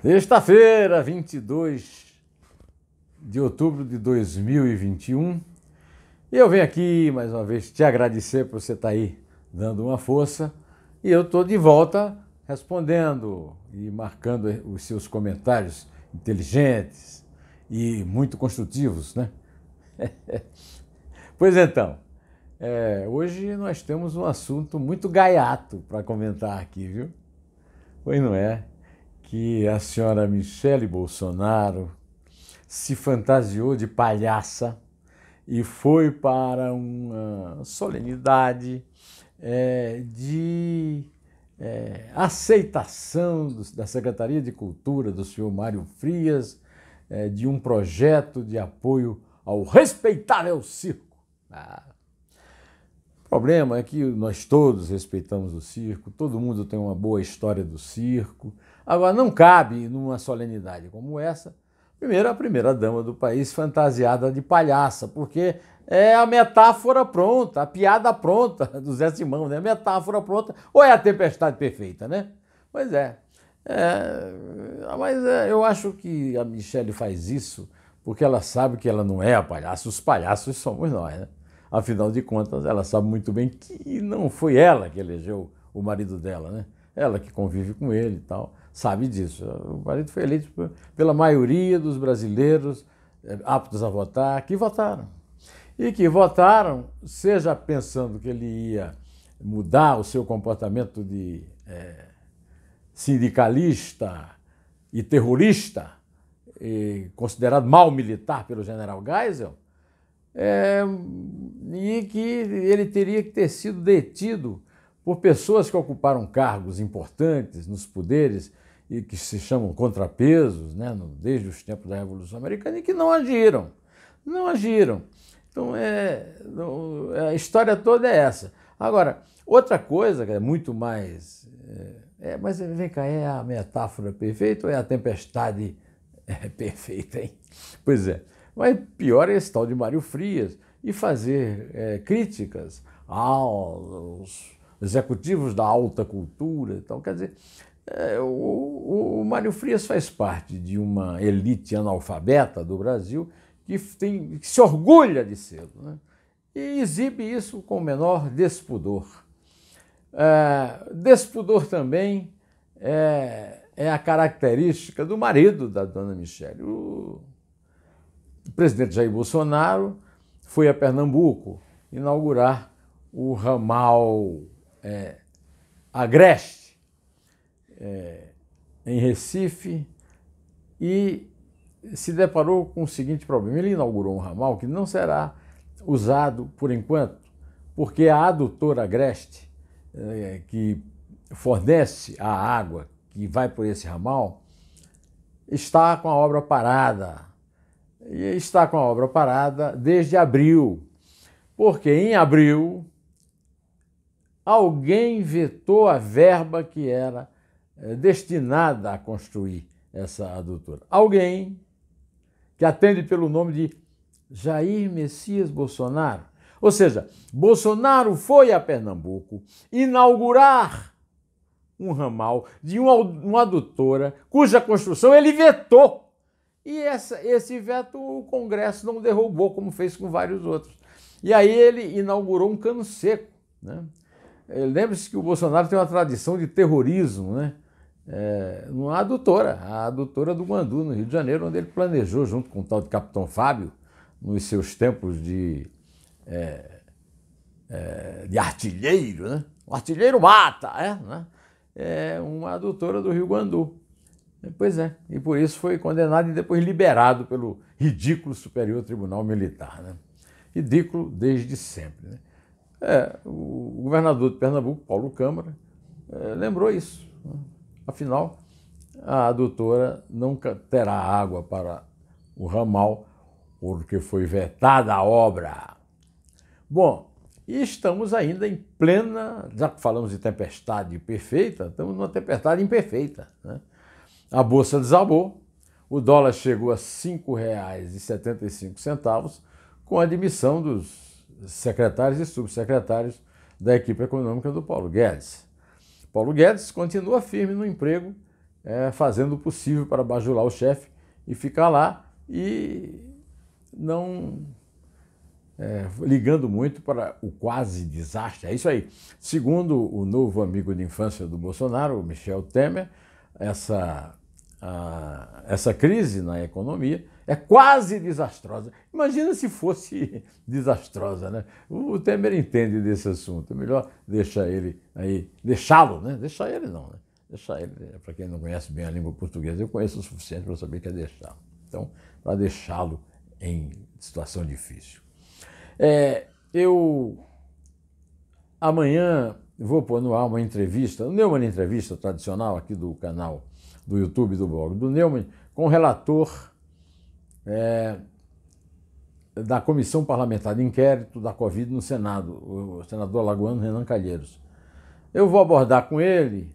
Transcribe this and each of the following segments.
Sexta-feira, 22 de outubro de 2021. E eu venho aqui mais uma vez te agradecer por você estar tá aí dando uma força. E eu estou de volta respondendo e marcando os seus comentários inteligentes e muito construtivos, né? pois então, é, hoje nós temos um assunto muito gaiato para comentar aqui, viu? Pois não é? que a senhora Michele Bolsonaro se fantasiou de palhaça e foi para uma solenidade é, de é, aceitação do, da Secretaria de Cultura do senhor Mário Frias é, de um projeto de apoio ao respeitável circo. Ah. O problema é que nós todos respeitamos o circo, todo mundo tem uma boa história do circo. Agora, não cabe numa solenidade como essa, primeiro, a primeira-dama do país fantasiada de palhaça, porque é a metáfora pronta, a piada pronta do Zé Simão, né? A metáfora pronta, ou é a tempestade perfeita, né? Pois é. é mas é, eu acho que a Michelle faz isso porque ela sabe que ela não é a palhaça, os palhaços somos nós, né? Afinal de contas, ela sabe muito bem que não foi ela que elegeu o marido dela, né? Ela que convive com ele e tal, sabe disso. O marido foi eleito pela maioria dos brasileiros é, aptos a votar, que votaram. E que votaram, seja pensando que ele ia mudar o seu comportamento de é, sindicalista e terrorista, e considerado mal militar pelo general Geisel, é, e que ele teria que ter sido detido por pessoas que ocuparam cargos importantes nos poderes e que se chamam contrapesos, né, desde os tempos da Revolução Americana, e que não agiram. Não agiram. Então, é, a história toda é essa. Agora, outra coisa que é muito mais. É, é mas vem cá, é a metáfora perfeita ou é a tempestade é, perfeita, hein? Pois é. Mas pior é esse tal de Mário Frias e fazer é, críticas aos executivos da alta cultura. Então, quer dizer, é, o, o Mário Frias faz parte de uma elite analfabeta do Brasil que, tem, que se orgulha de ser né? e exibe isso com o menor despudor. É, despudor também é, é, a característica do marido da dona Michele. O, presidente Jair Bolsonaro foi a Pernambuco inaugurar o ramal é, Agreste, é, em Recife, e se deparou com o seguinte problema: ele inaugurou um ramal que não será usado por enquanto, porque a adutora Agreste, é, que fornece a água que vai por esse ramal, está com a obra parada e está com a obra parada desde abril, porque em abril alguém vetou a verba que era eh, destinada a construir essa adutora. Alguém que atende pelo nome de Jair Messias Bolsonaro. Ou seja, Bolsonaro foi a Pernambuco inaugurar um ramal de uma, uma adutora cuja construção ele vetou. E essa, esse veto o Congresso não derrubou, como fez com vários outros. E aí ele inaugurou um cano seco. Né? Eh, lembre-se que o Bolsonaro tem uma tradição de terrorismo, né? É, eh, numa adutora, a adutora do Guandu, no Rio de Janeiro, onde ele planejou, junto com o tal de Capitão Fábio, nos seus tempos de, é, é, de artilheiro, né? O artilheiro mata, é, né? É uma adutora do Rio Guandu. É, pois é, e por isso foi condenado e depois liberado pelo ridículo Superior Tribunal Militar. Né? Ridículo desde sempre. Né? É, o governador de Pernambuco, Paulo Câmara, é, lembrou isso. Né? Afinal, a doutora nunca terá água para o ramal, porque foi vetada a obra. Bom, e estamos ainda em plena, já que falamos de tempestade perfeita, estamos numa tempestade imperfeita. Né? A bolsa desabou, o dólar chegou a R$ 5,75, com a admissão dos secretários e subsecretários da equipe econômica do Paulo Guedes. Paulo Guedes continua firme no emprego, é, fazendo o possível para bajular o chefe e ficar lá e não é, ligando muito para o quase desastre. É isso aí. Segundo o novo amigo de infância do Bolsonaro, Michel Temer, essa a, ah, essa crise na economia é quase desastrosa. Imagina se fosse desastrosa, né? O, Temer entende desse assunto. É melhor deixar ele aí, deixá-lo, né? Deixar ele não, né? Deixar ele, né? para quem não conhece bem a língua portuguesa, eu conheço o suficiente para saber que é deixá-lo. Então, para deixá-lo em situação difícil. É, eu amanhã vou pôr no ar uma entrevista, não é uma entrevista tradicional aqui do canal do YouTube do blog do Neumann, com o relator é, da Comissão Parlamentar de Inquérito da Covid no Senado, o senador Lagoano Renan Calheiros. Eu vou abordar com ele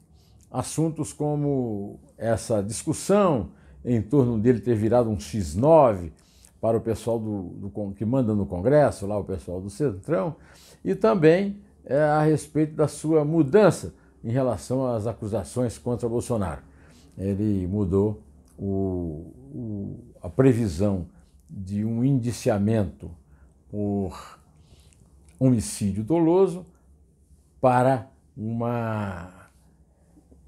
assuntos como essa discussão em torno dele ter virado um X9 para o pessoal do, do que manda no Congresso, lá o pessoal do Centrão, e também é, a respeito da sua mudança em relação às acusações contra Bolsonaro ele mudou o, o, a previsão de um indiciamento por homicídio doloso para uma,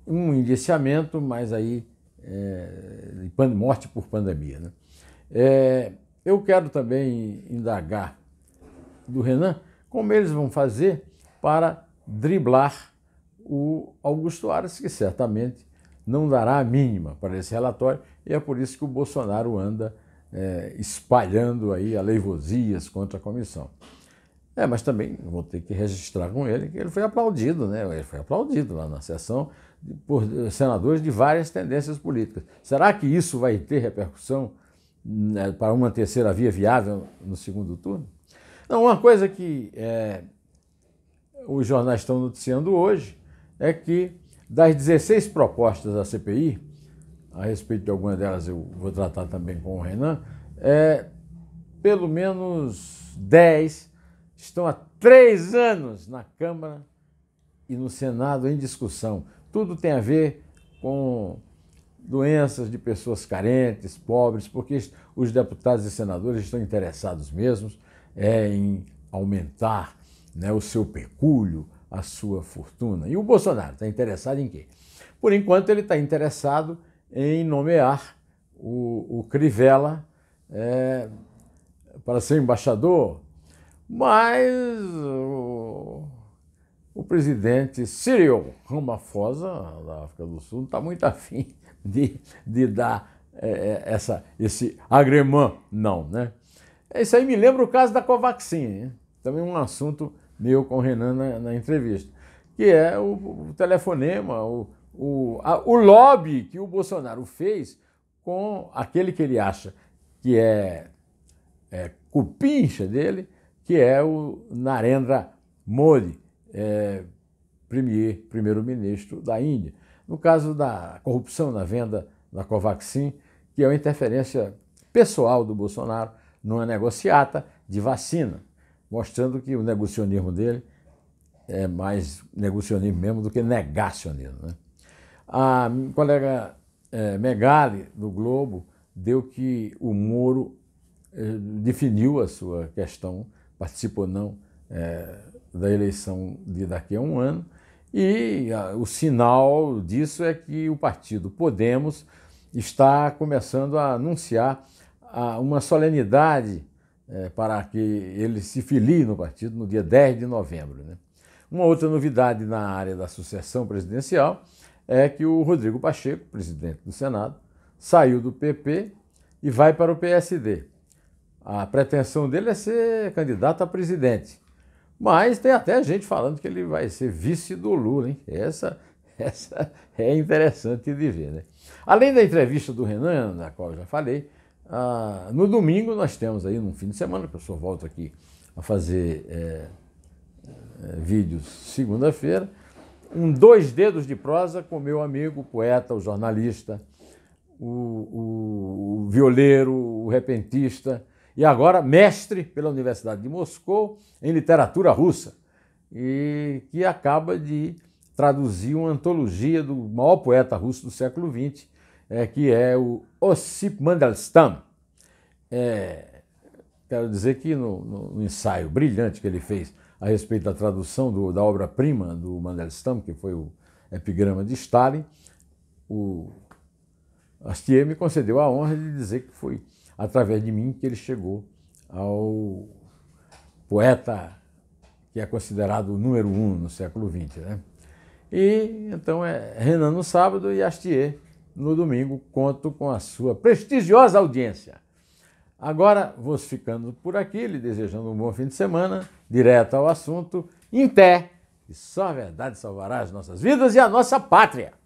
um indiciamento, mas aí é, morte por pandemia. Né? É, eu quero também indagar do Renan como eles vão fazer para driblar o Augusto Aras, que certamente não dará a mínima para esse relatório e é por isso que o Bolsonaro anda é, espalhando aí aleivosias contra a comissão. É, mas também vou ter que registrar com ele que ele foi aplaudido, né? Ele foi aplaudido lá na sessão por eh, senadores de várias tendências políticas. Será que isso vai ter repercussão né, para uma terceira via viável no segundo turno? Não, uma coisa que é, os jornais estão noticiando hoje é que das 16 propostas da CPI, a respeito de algumas delas eu vou tratar também com o Renan, é, pelo menos 10 estão há três anos na Câmara e no Senado em discussão. Tudo tem a ver com doenças de pessoas carentes, pobres, porque os deputados e senadores estão interessados mesmos é, em aumentar né, o seu pecúlio, a sua fortuna. E o Bolsonaro está interessado em quê? Por enquanto, ele está interessado em nomear o, o Crivella é, para ser embaixador, mas o, o presidente Cyril Ramaphosa, da África do Sul, não está muito afim de, de dar é, é essa, esse agremã, não, né? É isso aí me lembra o caso da Covaxin, né? também um assunto meu com o Renan na, na entrevista, que é o, o telefonema, o, o, a, o lobby que o Bolsonaro fez com aquele que ele acha que é, é cupincha dele, que é o Narendra Modi, é, premier, primeiro-ministro da Índia. No caso da corrupção na venda da Covaxin, que é uma interferência pessoal do Bolsonaro numa negociata de vacina mostrando que o negocionismo dele é mais negocionismo mesmo do que negacionismo. Né? A colega é, Megali, do Globo, deu que o Moro é, definiu a sua questão, participou ou não é, da eleição de daqui a um ano, e a, o sinal disso é que o partido Podemos está começando a anunciar a, uma solenidade é, para que ele se filie no partido no dia 10 de novembro. Né? Uma outra novidade na área da sucessão presidencial é que o Rodrigo Pacheco, presidente do Senado, saiu do PP e vai para o PSD. A pretensão dele é ser candidato a presidente. Mas tem até gente falando que ele vai ser vice do Lula, hein? Essa, essa é interessante de ver, né? Além da entrevista do Renan, na qual eu já falei, ah, no domingo nós temos aí, num fim de semana, que eu só volto aqui a fazer é, é, vídeos segunda-feira, um Dois Dedos de Prosa com meu amigo, o poeta, o jornalista, o, o, o violeiro, o repentista, e agora mestre pela Universidade de Moscou em literatura russa, e que acaba de traduzir uma antologia do maior poeta russo do século XX, é, que é o Ossip Mandelstam. É, quero dizer que no, no, ensaio brilhante que ele fez a respeito da tradução do, da obra-prima do Mandelstam, que foi o epigrama de Stalin, o Astier me concedeu a honra de dizer que foi através de mim que ele chegou ao poeta que é considerado o número um no século XX. Né? E então é Renan no sábado e Astier no domingo conto com a sua prestigiosa audiência. Agora vou ficando por aqui, lhe desejando um bom fim de semana, direto ao assunto, em pé, e só a verdade salvará as nossas vidas e a nossa pátria.